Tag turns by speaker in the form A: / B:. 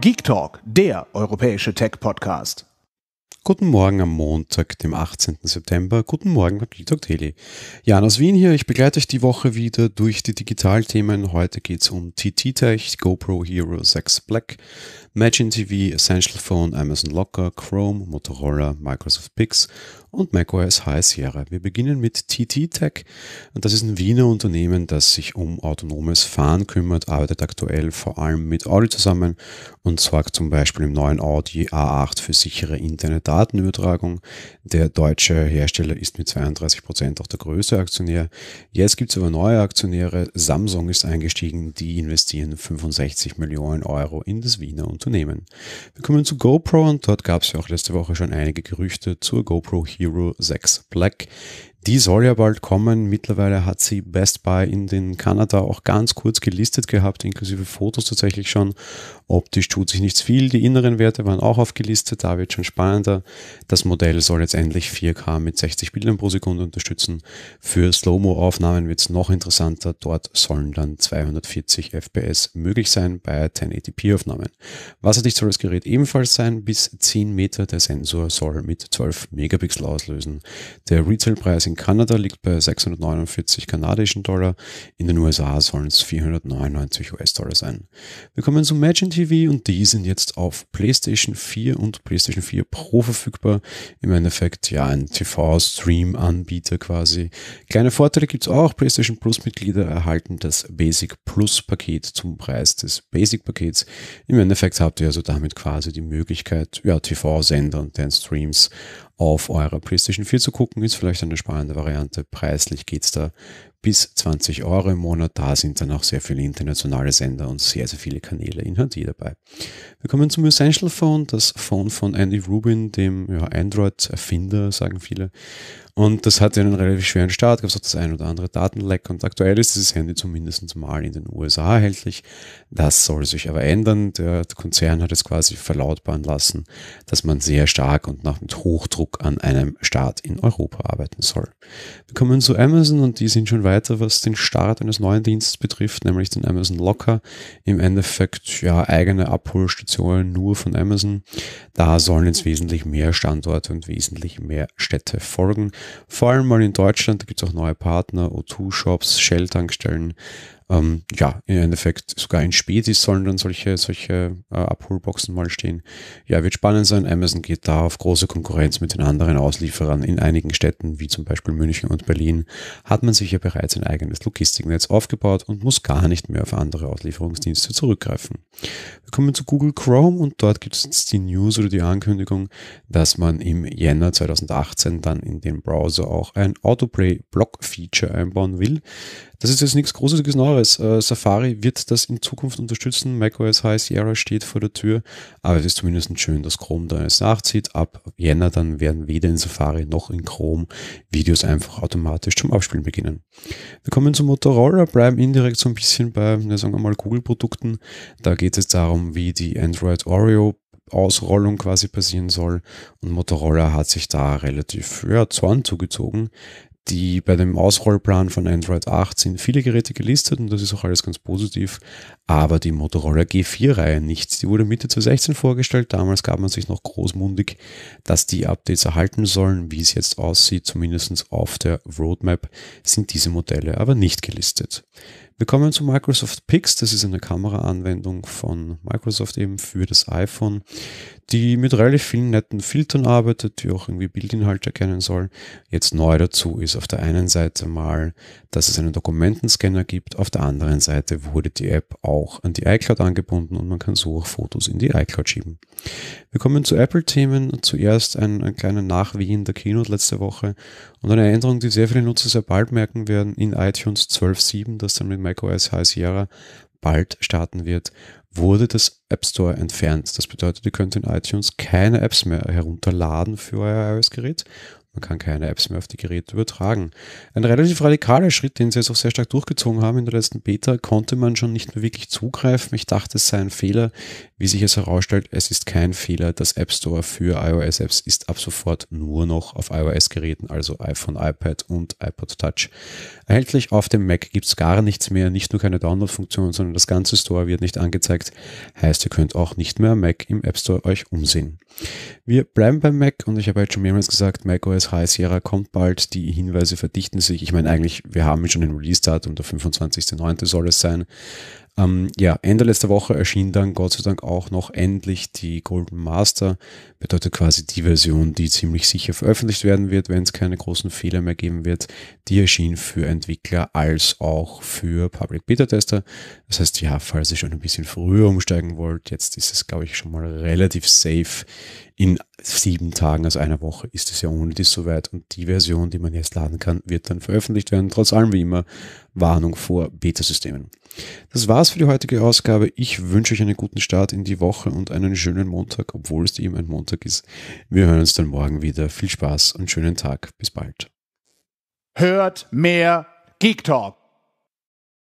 A: Geek Talk, der europäische Tech-Podcast. Guten Morgen am Montag, dem 18. September. Guten Morgen beim Geek Talk Daily. Jan aus Wien hier. Ich begleite euch die Woche wieder durch die Digitalthemen. Heute geht es um TT-Tech, GoPro Hero 6 Black, Magin TV, Essential Phone, Amazon Locker, Chrome, Motorola, Microsoft Pix und macOS High Sierra. Wir beginnen mit TT Tech. Das ist ein Wiener Unternehmen, das sich um autonomes Fahren kümmert, arbeitet aktuell vor allem mit Audi zusammen und sorgt zum Beispiel im neuen Audi A8 für sichere interne Datenübertragung. Der deutsche Hersteller ist mit 32 Prozent auch der größte Aktionär. Jetzt gibt es aber neue Aktionäre. Samsung ist eingestiegen. Die investieren 65 Millionen Euro in das Wiener Unternehmen. Wir kommen zu GoPro und dort gab es ja auch letzte Woche schon einige Gerüchte zur GoPro hier Euro 6 Black. Die soll ja bald kommen. Mittlerweile hat sie Best Buy in den Kanada auch ganz kurz gelistet gehabt, inklusive Fotos tatsächlich schon. Optisch tut sich nichts viel. Die inneren Werte waren auch aufgelistet. Da wird schon spannender. Das Modell soll jetzt endlich 4K mit 60 Bildern pro Sekunde unterstützen. Für Slow-Mo-Aufnahmen wird es noch interessanter. Dort sollen dann 240 FPS möglich sein bei 1080p-Aufnahmen. Wasserdicht soll das Gerät ebenfalls sein. Bis 10 Meter. Der Sensor soll mit 12 Megapixel auslösen. Der Retailpreis in in Kanada liegt bei 649 kanadischen Dollar, in den USA sollen es 499 US-Dollar sein. Wir kommen zu Imagine TV und die sind jetzt auf PlayStation 4 und PlayStation 4 Pro verfügbar. Im Endeffekt ja ein TV-Stream-Anbieter quasi. Kleine Vorteile gibt es auch. PlayStation Plus-Mitglieder erhalten das Basic Plus-Paket zum Preis des Basic-Pakets. Im Endeffekt habt ihr also damit quasi die Möglichkeit, ja, TV-Sender und den Streams auf eurer PlayStation 4 zu gucken. Ist vielleicht eine spannende Variante. Preislich geht es da bis 20 Euro im Monat. Da sind dann auch sehr viele internationale Sender und sehr, sehr viele Kanäle in HD dabei. Wir kommen zum Essential Phone, das Phone von Andy Rubin, dem ja, Android-Erfinder, sagen viele. Und das hatte einen relativ schweren Start, gab es auch das ein oder andere Datenleck und aktuell ist dieses Handy zumindest mal in den USA erhältlich. Das soll sich aber ändern. Der Konzern hat es quasi verlautbaren lassen, dass man sehr stark und nach mit Hochdruck an einem Start in Europa arbeiten soll. Wir kommen zu Amazon und die sind schon weit weiter, was den Start eines neuen Dienstes betrifft, nämlich den Amazon Locker. Im Endeffekt ja eigene Abholstationen nur von Amazon. Da sollen jetzt wesentlich mehr Standorte und wesentlich mehr Städte folgen. Vor allem mal in Deutschland, da gibt es auch neue Partner, O2-Shops, Shell-Tankstellen, ähm, ja, im Endeffekt sogar in Spätis sollen dann solche, solche äh, Abholboxen mal stehen. Ja, wird spannend sein. Amazon geht da auf große Konkurrenz mit den anderen Auslieferern in einigen Städten, wie zum Beispiel München und Berlin, hat man sich ja bereits ein eigenes Logistiknetz aufgebaut und muss gar nicht mehr auf andere Auslieferungsdienste zurückgreifen. Wir kommen zu Google Chrome und dort gibt es jetzt die News oder die Ankündigung, dass man im Jänner 2018 dann in den Browser auch ein Autoplay-Block-Feature einbauen will. Das ist jetzt nichts Großes, Neues. Äh, Safari wird das in Zukunft unterstützen. macOS High Sierra steht vor der Tür. Aber es ist zumindest schön, dass Chrome da jetzt nachzieht. Ab Jänner dann werden weder in Safari noch in Chrome Videos einfach automatisch zum Abspielen beginnen. Wir kommen zu Motorola, bleiben indirekt so ein bisschen bei, na, sagen wir mal, Google-Produkten. Da geht es darum, wie die Android Oreo Ausrollung quasi passieren soll. Und Motorola hat sich da relativ ja, Zorn zugezogen, die bei dem Ausrollplan von Android 8 sind viele Geräte gelistet und das ist auch alles ganz positiv, aber die Motorola G4-Reihe nicht. Die wurde Mitte 2016 vorgestellt, damals gab man sich noch großmundig, dass die Updates erhalten sollen. Wie es jetzt aussieht, zumindest auf der Roadmap, sind diese Modelle aber nicht gelistet. Wir kommen zu Microsoft Pix. Das ist eine Kameraanwendung von Microsoft eben für das iPhone, die mit relativ vielen netten Filtern arbeitet, die auch irgendwie Bildinhalte erkennen soll. Jetzt neu dazu ist auf der einen Seite mal, dass es einen Dokumentenscanner gibt. Auf der anderen Seite wurde die App auch an die iCloud angebunden und man kann so auch Fotos in die iCloud schieben. Wir kommen zu Apple-Themen. Zuerst ein, ein kleiner Nachwehen der Keynote letzte Woche und eine Änderung, die sehr viele Nutzer sehr bald merken werden in iTunes 12.7, dass dann mit macOS High Sierra bald starten wird, wurde das App Store entfernt. Das bedeutet, ihr könnt in iTunes keine Apps mehr herunterladen für euer iOS-Gerät, man kann keine Apps mehr auf die Geräte übertragen. Ein relativ radikaler Schritt, den sie jetzt auch sehr stark durchgezogen haben in der letzten Beta, konnte man schon nicht mehr wirklich zugreifen. Ich dachte, es sei ein Fehler. Wie sich es herausstellt, es ist kein Fehler. Das App Store für iOS-Apps ist ab sofort nur noch auf iOS-Geräten, also iPhone, iPad und iPod Touch. Erhältlich auf dem Mac gibt es gar nichts mehr, nicht nur keine Download-Funktion, sondern das ganze Store wird nicht angezeigt. Heißt, ihr könnt auch nicht mehr Mac im App Store euch umsehen. Wir bleiben beim Mac und ich habe jetzt schon mehrmals gesagt, Mac OS das High Sierra kommt bald, die Hinweise verdichten sich. Ich meine eigentlich, wir haben schon den Release-Datum, der 25.09. soll es sein. Ähm, ja, Ende letzter Woche erschien dann Gott sei Dank auch noch endlich die Golden Master, bedeutet quasi die Version, die ziemlich sicher veröffentlicht werden wird, wenn es keine großen Fehler mehr geben wird. Die erschien für Entwickler als auch für Public Beta Tester. Das heißt, ja, falls ihr schon ein bisschen früher umsteigen wollt, jetzt ist es, glaube ich, schon mal relativ safe in sieben Tagen, also einer Woche, ist es ja ohne dies soweit. Und die Version, die man jetzt laden kann, wird dann veröffentlicht werden. Trotz allem, wie immer, Warnung vor Beta-Systemen. Das war's für die heutige Ausgabe. Ich wünsche euch einen guten Start in die Woche und einen schönen Montag, obwohl es eben ein Montag ist. Wir hören uns dann morgen wieder. Viel Spaß und schönen Tag. Bis bald. Hört mehr Geek Talk.